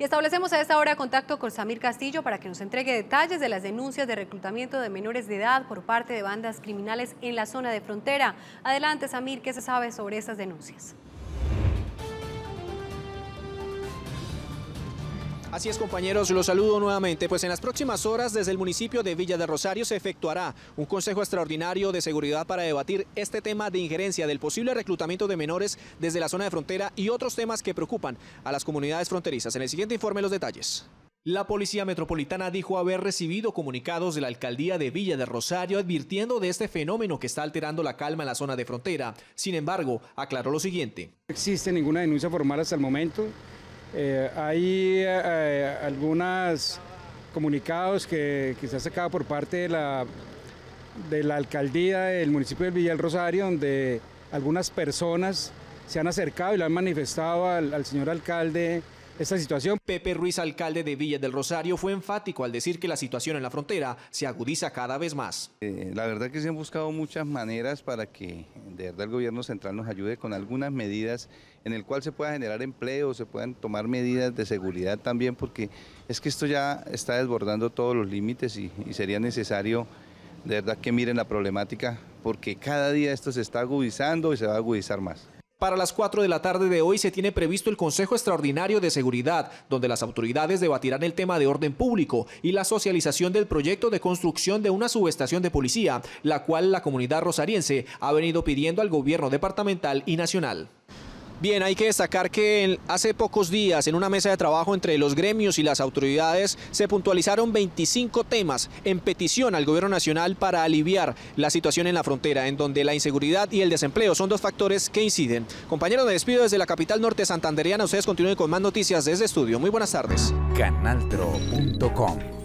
Y establecemos a esta hora contacto con Samir Castillo para que nos entregue detalles de las denuncias de reclutamiento de menores de edad por parte de bandas criminales en la zona de frontera. Adelante, Samir, ¿qué se sabe sobre esas denuncias? Así es compañeros, los saludo nuevamente, pues en las próximas horas desde el municipio de Villa de Rosario se efectuará un consejo extraordinario de seguridad para debatir este tema de injerencia del posible reclutamiento de menores desde la zona de frontera y otros temas que preocupan a las comunidades fronterizas. En el siguiente informe los detalles. La Policía Metropolitana dijo haber recibido comunicados de la Alcaldía de Villa de Rosario advirtiendo de este fenómeno que está alterando la calma en la zona de frontera. Sin embargo, aclaró lo siguiente. No existe ninguna denuncia formal hasta el momento. Eh, hay eh, algunos comunicados que, se han sacado por parte de la, alcaldía del municipio de Villa Rosario, donde algunas personas se han acercado y lo han manifestado al señor alcalde esta situación. Pepe Ruiz, alcalde de Villa del Rosario, fue enfático al decir que la situación en la frontera se agudiza cada vez más. Eh, la verdad que se han buscado muchas maneras para que de verdad el gobierno central nos ayude con algunas medidas en el cual se pueda generar empleo, se puedan tomar medidas de seguridad también, porque es que esto ya está desbordando todos los límites y, y sería necesario de verdad que miren la problemática, porque cada día esto se está agudizando y se va a agudizar más. Para las 4 de la tarde de hoy se tiene previsto el Consejo Extraordinario de Seguridad, donde las autoridades debatirán el tema de orden público y la socialización del proyecto de construcción de una subestación de policía, la cual la comunidad rosariense ha venido pidiendo al gobierno departamental y nacional. Bien, hay que destacar que hace pocos días en una mesa de trabajo entre los gremios y las autoridades se puntualizaron 25 temas en petición al gobierno nacional para aliviar la situación en la frontera, en donde la inseguridad y el desempleo son dos factores que inciden. Compañeros de despido desde la capital norte santandereana, ustedes continúen con más noticias desde estudio. Muy buenas tardes. Canaltro.com